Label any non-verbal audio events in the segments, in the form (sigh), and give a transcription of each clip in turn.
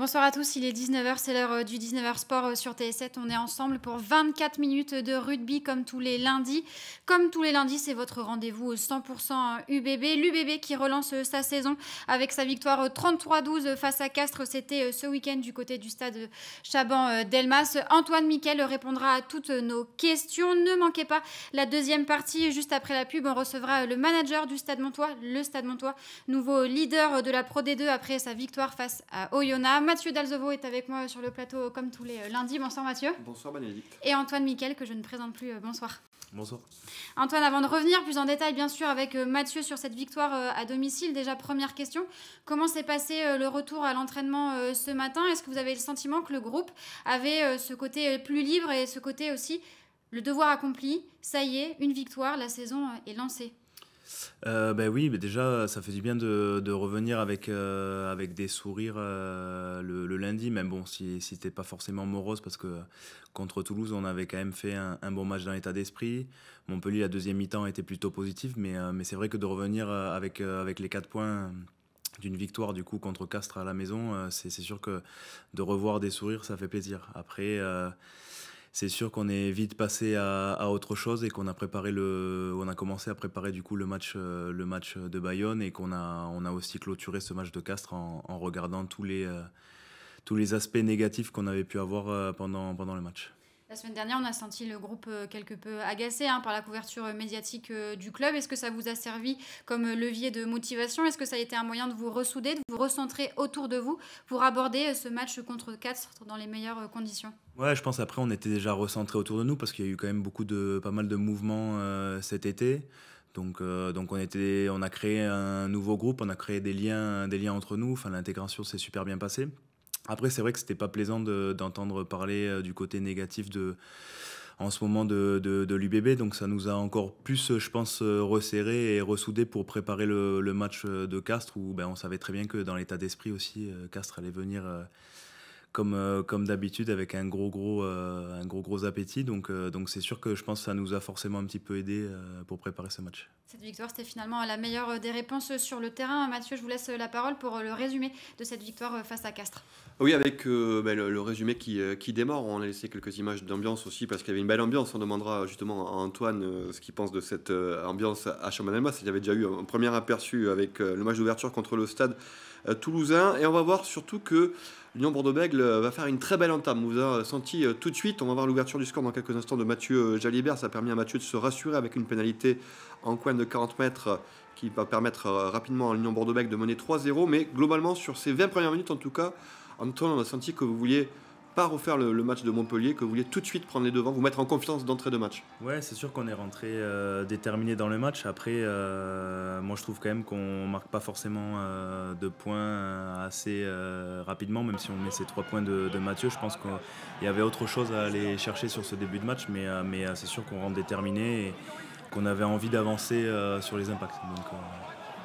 Bonsoir à tous, il est 19h, c'est l'heure euh, du 19h Sport euh, sur TS7. On est ensemble pour 24 minutes de rugby comme tous les lundis. Comme tous les lundis, c'est votre rendez-vous 100% UBB. L'UBB qui relance euh, sa saison avec sa victoire 33-12 face à Castres. C'était ce week-end du côté du stade Chaban-Delmas. Antoine Miquel répondra à toutes nos questions. Ne manquez pas la deuxième partie juste après la pub. On recevra le manager du stade Montois, le stade Montois, nouveau leader de la Pro D2 après sa victoire face à Oyonnax. Mathieu Dalzevo est avec moi sur le plateau comme tous les euh, lundis. Bonsoir Mathieu. Bonsoir Bénédicte. Et Antoine Miquel que je ne présente plus. Euh, bonsoir. Bonsoir. Antoine, avant de revenir plus en détail bien sûr avec euh, Mathieu sur cette victoire à domicile, déjà première question, comment s'est passé le retour à l'entraînement ce matin Est-ce que vous avez le sentiment que le groupe avait ce côté plus libre et ce côté aussi le devoir accompli, ça y est, une victoire, la saison est lancée euh, ben oui, mais déjà, ça faisait du bien de, de revenir avec, euh, avec des sourires euh, le, lundi, même bon, si, si t'es pas forcément morose, parce que contre Toulouse, on avait quand même fait un, bon match dans l'état d'esprit. Montpellier, la deuxième mi-temps était plutôt positive, mais, mais c'est vrai que de revenir avec, avec les quatre points d'une victoire du coup contre Castres à la maison, c'est sûr que de revoir des sourires, ça fait plaisir. Après c'est sûr qu'on est vite passé à, autre chose et qu'on a on a commencé à préparer du coup le match, euh, le match de Bayonne et qu'on a, on a aussi clôturé ce match de Castres en, regardant tous les, euh, tous les aspects négatifs qu'on avait pu avoir euh, pendant, pendant le match. La semaine dernière, on a senti le groupe euh, quelque peu agacé hein, par la couverture médiatique euh, du club. Est-ce que ça vous a servi comme euh, levier de motivation Est-ce que ça a été un moyen de vous ressouder, de vous recentrer autour de vous pour aborder ce match contre 4 dans les meilleures conditions Ouais, je pense après on était déjà recentré autour de nous parce qu'il y a eu quand même beaucoup de pas mal de mouvements cet été. Donc, donc on, était, on a créé un nouveau groupe, on a créé des liens, des liens entre nous. Enfin, l'intégration s'est super bien passée. Après, c'est vrai que c'était pas plaisant d'entendre parler euh, du côté négatif de en ce moment de, de, l'UBB, donc ça nous a encore plus, euh, je pense, euh, resserré et ressoudé pour préparer le, match de Castres, où ben, on savait très bien que dans l'état d'esprit aussi, Castres allait venir euh, comme, d'habitude avec un gros gros, euh, un gros gros appétit. Donc euh, donc c'est sûr que je pense que ça nous a forcément un petit peu aidé pour préparer ce match. Cette victoire, c'était finalement la meilleure des réponses sur le terrain. Mathieu, je vous laisse la parole pour le résumé de cette victoire face à Castres. Oui, avec ben, le, résumé qui, qui, démarre, on a laissé quelques images d'ambiance aussi parce qu'il y avait une belle ambiance. On demandera justement à Antoine ce qu'il pense de cette ambiance à Chamonix. Il y avait déjà eu un premier aperçu avec le match d'ouverture contre le Stade euh, toulousain. Et on va voir surtout que l'Union Bordeaux-Bègle euh, va faire une très belle entame. Vous a senti euh, tout de suite. On va voir l'ouverture du score dans quelques instants de Mathieu Jalibert. Ça a permis à Mathieu de se rassurer avec une pénalité en coin de 40 mètres qui va permettre rapidement à l'Union Bordeaux-Bègle de mener 3-0. Mais globalement, sur ces 20 premières minutes en tout cas, Antoine, on a senti que vous vouliez refaire le, match de Montpellier, que vous vouliez tout de suite prendre les devants, vous mettre en confiance d'entrée de match Ouais, c'est sûr qu'on est rentré euh, déterminé dans le match. Après, euh, moi je trouve quand même qu'on marque pas forcément euh, de points assez rapidement, même si on met ces trois points de, Mathieu. Je pense qu'il y avait autre chose à aller chercher sur ce début de match, mais, c'est sûr qu'on rentre déterminé et qu'on avait envie d'avancer sur les impacts. Donc,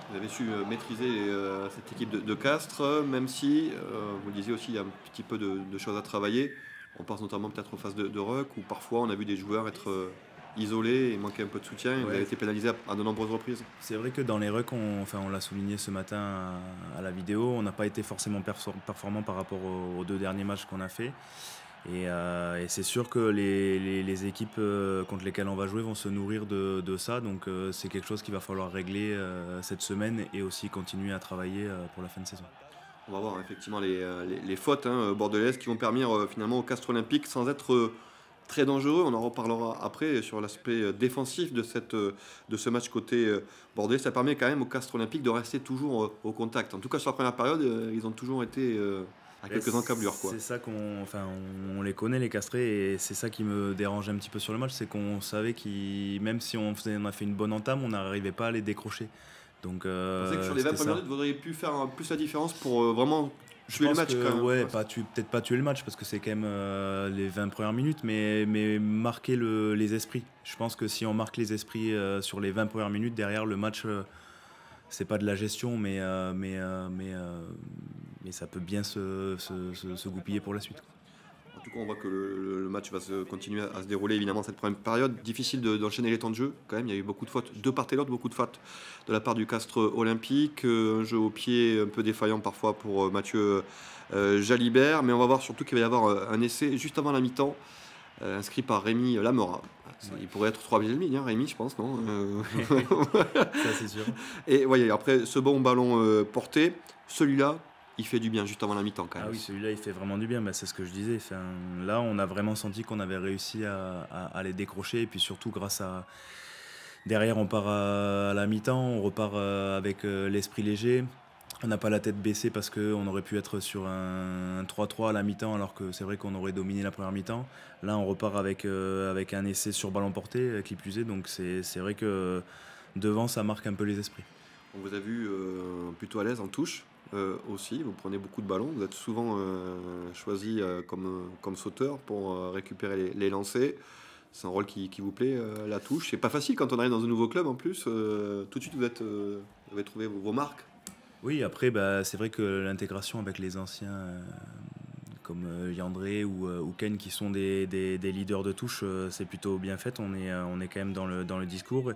vous avez su euh, maîtriser euh, cette équipe de, Castres, même si, euh, vous le disiez aussi, il y a un petit peu de, choses à travailler. On pense notamment peut-être aux phases de, de ruck, où parfois on a vu des joueurs être isolés et manquer un peu de soutien. Ils Il été pénalisé à de nombreuses reprises. C'est vrai que dans les rucks, on, enfin, on l'a souligné ce matin à, la vidéo, on n'a pas été forcément performant par rapport aux, aux deux derniers matchs qu'on a fait. Euh, et, c'est sûr que les, équipes euh, contre lesquelles on va jouer vont se nourrir de, ça. Donc euh, c'est quelque chose qu'il va falloir régler cette semaine et aussi continuer à travailler pour la fin de saison. On va voir effectivement les, fautes hein, bordelaises qui vont permettre finalement au Castres Olympique sans être très dangereux. On en reparlera après sur l'aspect défensif de, cette, de ce match côté bordelais. Ça permet quand même au Castres Olympique de rester toujours au contact. En tout cas sur la première période, ils ont toujours été quelques encablures. C'est ça qu'on. Enfin, on, les connaît, les castrés, et c'est ça qui me dérangeait un petit peu sur le match, c'est qu'on savait qu'ils. Même si on, faisait, on a fait une bonne entame, on n'arrivait pas à les décrocher. Donc, euh, que sur les 20 premières minutes, vous auriez pu faire plus la différence pour euh, vraiment je tuer le match quand même. Ouais, peut-être pas tuer le match parce que c'est quand même euh, les 20 premières minutes, mais, mais marquer les esprits. Je pense que si on marque les esprits euh, sur les 20 premières minutes, derrière le match, c'est pas de la gestion, mais, mais, mais mais ça peut bien se, goupiller pour la suite. En tout cas, on voit que le, match va se continuer à se dérouler, évidemment, cette première période. Difficile d'enchaîner les temps de jeu, quand même. Il y a eu beaucoup de fautes de part et l'autre, beaucoup de fautes de la part du Castre Olympique. Euh, un jeu au pied un peu défaillant parfois pour euh, Mathieu euh, Jalibert. Mais on va voir surtout qu'il va y avoir un essai juste avant la mi-temps, inscrit par Rémi Lamora. Il pourrait être 3 demi, hein, Rémi, je pense, non (laughs) Ça, c'est sûr. (laughs) Et voyez, après, ce bon ballon porté, celui-là, il fait du bien juste avant la mi-temps quand ah même. Ah oui, celui-là, il fait vraiment du bien. mais bah, c'est ce que je disais. là, on a vraiment senti qu'on avait réussi à, les décrocher. Et puis surtout, grâce à. Derrière, on part à, la mi-temps, on repart euh, avec euh, l'esprit léger. On n'a pas la tête baissée parce qu'on aurait pu être sur un 3-3 à la mi-temps, alors que c'est vrai qu'on aurait dominé la première mi-temps. Là, on repart avec, euh, avec un essai sur ballon porté qui plus est. Donc, c'est vrai que devant, ça marque un peu les esprits. On vous a vu plutôt à l'aise en touche euh, aussi. Vous prenez beaucoup de ballons. Vous êtes souvent euh, choisi euh, comme, comme sauteur pour récupérer les, lancers. C'est un rôle qui, vous plaît, la touche. C'est pas facile quand on arrive dans un nouveau club en plus. tout de suite, vous, êtes, vous avez trouvé vos, marques. Oui, après, bah, c'est vrai que l'intégration avec les anciens comme Yandré ou, Ken qui sont des, leaders de touche, c'est plutôt bien fait. On est, on est quand même dans le, dans le discours.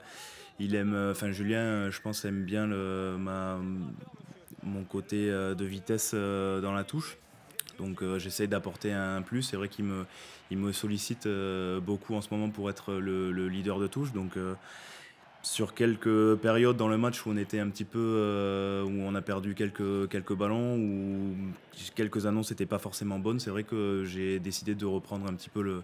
Il aime, enfin Julien, je pense, aime bien le, ma, mon côté euh, de vitesse euh, dans la touche. Donc euh, j'essaye d'apporter un plus. C'est vrai qu'il me, il me sollicite beaucoup en ce moment pour être le, leader de touche. Donc sur quelques périodes dans le match où on était un petit peu où on a perdu quelques quelques ballons ou quelques annonces n'étaient pas forcément bonnes c'est vrai que j'ai décidé de reprendre un petit peu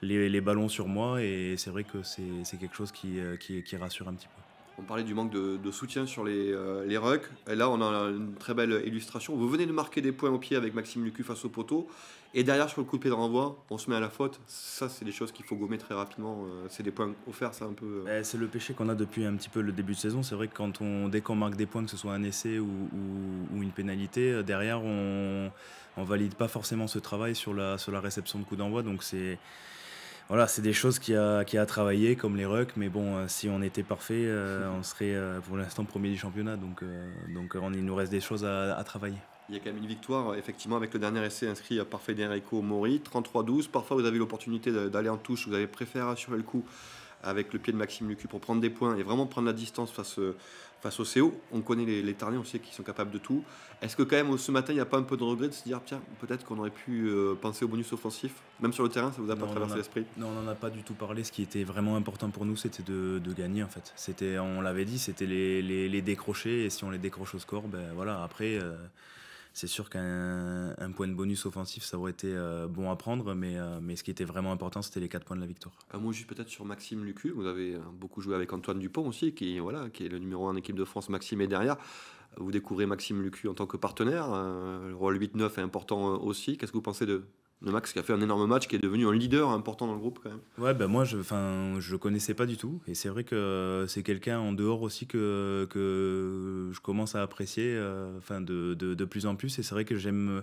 les, ballons sur moi et c'est vrai que c'est quelque chose qui, qui rassure un petit peu on parlait du manque de, soutien sur euh, les, rucks. Et là, on a une très belle illustration. Vous venez de marquer des points au pied avec Maxime Lucu face au poteau. Et derrière, sur le coup de pied de renvoi, on se met à la faute. Ça, c'est des choses qu'il faut gommer très rapidement. Euh, c'est des points offerts, c'est un peu. Euh. Eh, c'est le péché qu'on a depuis un petit peu le début de saison. C'est vrai que quand on, dès qu'on marque des points, que ce soit un essai ou, une pénalité, derrière, on, on valide pas forcément ce travail sur la, sur la réception de coup d'envoi. Donc, c'est voilà, c'est des choses qui a, qui a travaillé comme les rucks, mais bon, euh, si on était parfait, euh, (laughs) on serait euh, pour l'instant premier du championnat, donc, donc il nous reste des choses à, travailler. Il y a quand même une victoire, effectivement, avec le dernier essai inscrit à parfait d'Enrico Mori, 33-12. Parfois, vous avez l'opportunité d'aller en touche, vous avez préféré assurer le coup avec le pied de Maxime Lucu pour prendre des points et vraiment prendre la distance face, euh, face au CO. On connaît les, les Tarnais, on sait qu'ils sont capables de tout. Est-ce que quand même ce matin, il n'y a pas un peu de regret de se dire, tiens, peut-être qu'on aurait pu euh, penser au bonus offensif Même sur le terrain, ça vous a pas traversé l'esprit Non, on n'en a pas du tout parlé. Ce qui était vraiment important pour nous, c'était de, gagner en fait. C'était, on l'avait dit, c'était les, décrocher et si on les décroche au score, ben voilà, après... Euh, c'est sûr qu'un point de bonus offensif, ça aurait été euh, bon à prendre, mais, euh, mais ce qui était vraiment important, c'était les 4 points de la victoire. Un ah, mot juste peut-être sur Maxime Lucu, vous avez euh, beaucoup joué avec Antoine Dupont aussi, qui, voilà, qui est le numéro 1 en équipe de France, Maxime est derrière. Vous découvrez Maxime Lucu en tant que partenaire, le rôle 8-9 est important aussi, qu'est-ce que vous pensez de, le Max qui a fait un énorme match, qui est devenu un leader important dans le groupe quand même. Ouais, ben moi je ne je connaissais pas du tout. Et c'est vrai que c'est quelqu'un en dehors aussi que, que je commence à apprécier euh, enfin de, de, plus en plus. Et c'est vrai que j'aime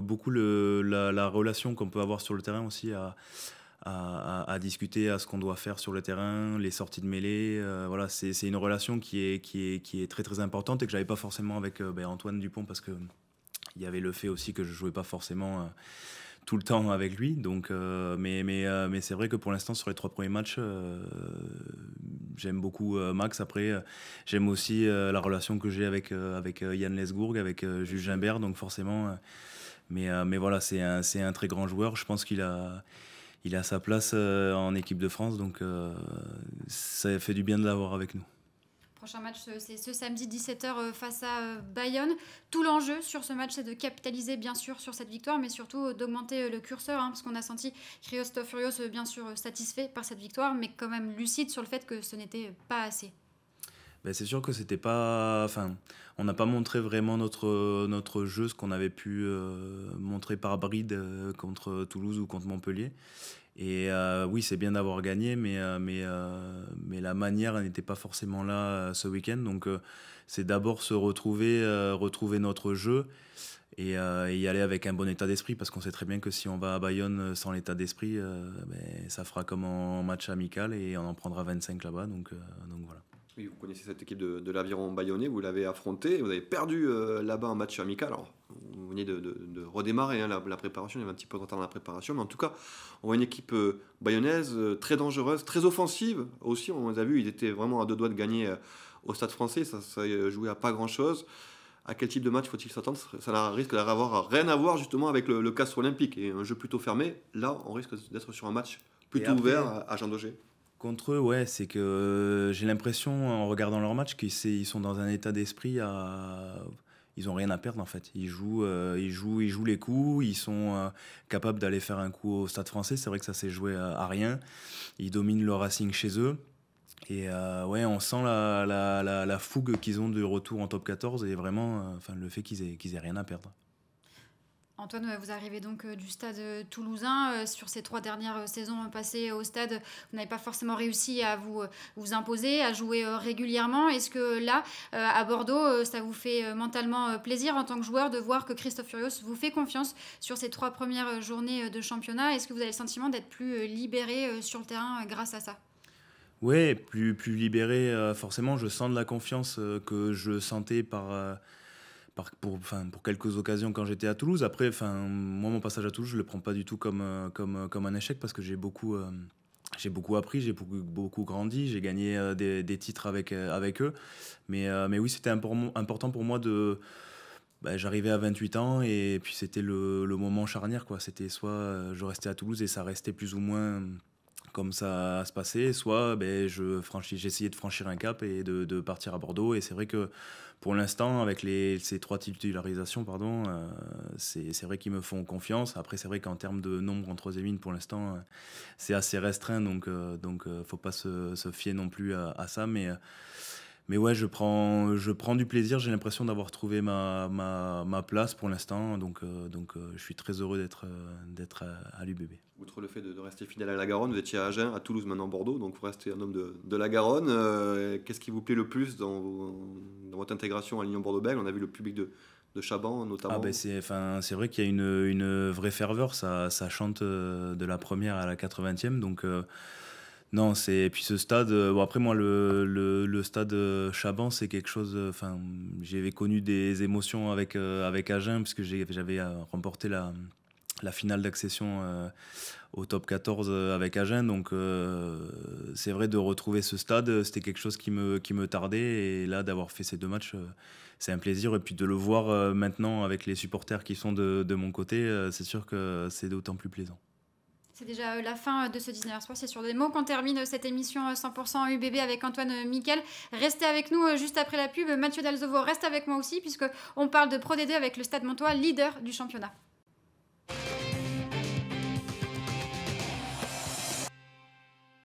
beaucoup le, la, relation qu'on peut avoir sur le terrain aussi à, à, discuter à ce qu'on doit faire sur le terrain, les sorties de mêlée. Euh, voilà, c'est une relation qui est, qui, est, qui est très très importante et que j'avais pas forcément avec euh, ben, Antoine Dupont parce que il y avait le fait aussi que je jouais pas forcément tout le temps avec lui. Donc, euh, mais mais, euh, mais c'est vrai que pour l'instant, sur les trois premiers matchs, euh, j'aime beaucoup Max. Après, j'aime aussi la relation que j'ai avec, avec Yann Lesgourg, avec Jules Gimbert. Donc forcément, mais, mais voilà, c'est un, un, très grand joueur. Je pense qu'il a, il a sa place en équipe de France. Donc ça fait du bien de l'avoir avec nous. Prochain match, euh, c'est ce samedi 17h euh, face à euh, Bayonne. Tout l'enjeu sur ce match, c'est de capitaliser bien sûr sur cette victoire, mais surtout d'augmenter le curseur, hein, parce qu'on a senti Christophe Furios bien sûr satisfait par cette victoire, mais quand même lucide sur le fait que ce n'était pas assez. Ben, c'est sûr que c'était pas. Enfin, on n'a pas montré vraiment notre, notre jeu, ce qu'on avait pu montrer par bride contre Toulouse ou contre Montpellier. Et euh, oui, c'est bien d'avoir gagné, mais, euh, euh, mais, la manière n'était pas forcément là ce week-end. Donc, c'est d'abord se retrouver, retrouver notre jeu et, y aller avec un bon état d'esprit, parce qu'on sait très bien que si on va à Bayonne sans l'état d'esprit, ben, ça fera comme un match amical et on en prendra 25 là-bas. Donc, donc voilà vous connaissez cette équipe de, l'Aviron Bayonnais, vous l'avez affrontée, vous avez perdu euh, là-bas un match amical. Alors, vous venez de, redémarrer hein, la, préparation, il y avait un petit peu de retard dans la préparation, mais en tout cas, on voit une équipe euh, bayonnaise euh, très dangereuse, très offensive aussi. On les a vus, ils étaient vraiment à deux doigts de gagner au Stade français, ça, ça jouait à pas grand-chose. À quel type de match faut-il s'attendre Ça risque d'avoir rien à voir justement avec le, casse olympique et un jeu plutôt fermé. Là, on risque d'être sur un match plutôt ouvert à Jean Daugé. Contre eux, ouais, c'est que euh, j'ai l'impression, en regardant leur match, qu'ils sont dans un état d'esprit à. Ils n'ont rien à perdre, en fait. Ils jouent, euh, ils jouent, ils jouent les coups, ils sont euh, capables d'aller faire un coup au stade français. C'est vrai que ça s'est joué à, rien. Ils dominent le racing chez eux. Et ouais, on sent la, fougue qu'ils ont de retour en top 14 et vraiment enfin, le fait qu'ils aient, qu'ils aient rien à perdre. Antoine, euh, vous arrivez donc euh, du stade euh, toulousain. Sur ces trois dernières saisons passées au stade, vous n'avez pas forcément réussi à vous, vous imposer, à jouer régulièrement. Est-ce que là, à Bordeaux, ça vous fait mentalement plaisir en tant que joueur de voir que Christophe Furios vous fait confiance sur ces trois premières journées de championnat Est-ce que vous avez le sentiment d'être plus libéré sur le terrain grâce à ça Oui, plus, plus libéré, forcément. Je sens de la confiance que je sentais par pour, enfin, pour quelques occasions quand j'étais à Toulouse. Après, enfin, moi, mon passage à Toulouse, je le prends pas du tout comme, euh, comme, euh, comme un échec parce que j'ai beaucoup, euh, j'ai beaucoup appris, j'ai beaucoup, beaucoup grandi, j'ai gagné des, des, titres avec, avec eux. Mais, mais oui, c'était important pour moi de. Bah, j'arrivais à 28 ans et puis c'était le, le, moment charnière. C'était soit je restais à Toulouse et ça restait plus ou moins comme ça se passait, soit ben, je franchis, j'essayais de franchir un cap et de, de partir à Bordeaux. Et c'est vrai que pour l'instant, avec les, ces trois titularisations, pardon, euh, c'est vrai qu'ils me font confiance. Après, c'est vrai qu'en termes de nombre en troisième ligne, pour l'instant, euh, c'est assez restreint, donc il euh, donc faut pas se, fier non plus à, à ça, mais mais ouais, je prends, je prends du plaisir. J'ai l'impression d'avoir trouvé ma, ma, ma, place pour l'instant. Donc, euh, donc euh, je suis très heureux d'être euh, d'être à, l'UBB. Outre le fait de, rester fidèle à la Garonne, vous étiez à Agen, à Toulouse, maintenant Bordeaux. Donc, vous restez un homme de, de la Garonne. Qu'est-ce qui vous plaît le plus dans, dans votre intégration à l'Union Bordeaux-Bègles On a vu le public de, de Chaban notamment. Ah ben c'est, enfin, c'est vrai qu'il y a une, une vraie ferveur, ça, ça, chante de la première à la 80e, donc non, c'est et puis ce stade. Euh, après moi le, le, stade euh, Chaban c'est quelque chose. Euh, enfin j'avais connu des émotions avec avec Agen puisque j'avais remporté la la finale d'accession au top 14 avec Agen. Donc, c'est vrai de retrouver ce stade, c'était quelque chose qui me, qui me tardait. Et là, d'avoir fait ces deux matchs, c'est un plaisir. Et puis de le voir maintenant avec les supporters qui sont de mon côté, c'est sûr que c'est d'autant plus plaisant. C'est déjà euh, la fin de ce 19h Soir. C'est sur des mots qu'on termine euh, cette émission 100% euh, UBB avec Antoine Miquel. Restez avec nous juste après la pub. Mathieu Dalzovo reste avec moi aussi puisque on parle de Pro D2 avec le Stade Montois, leader du championnat.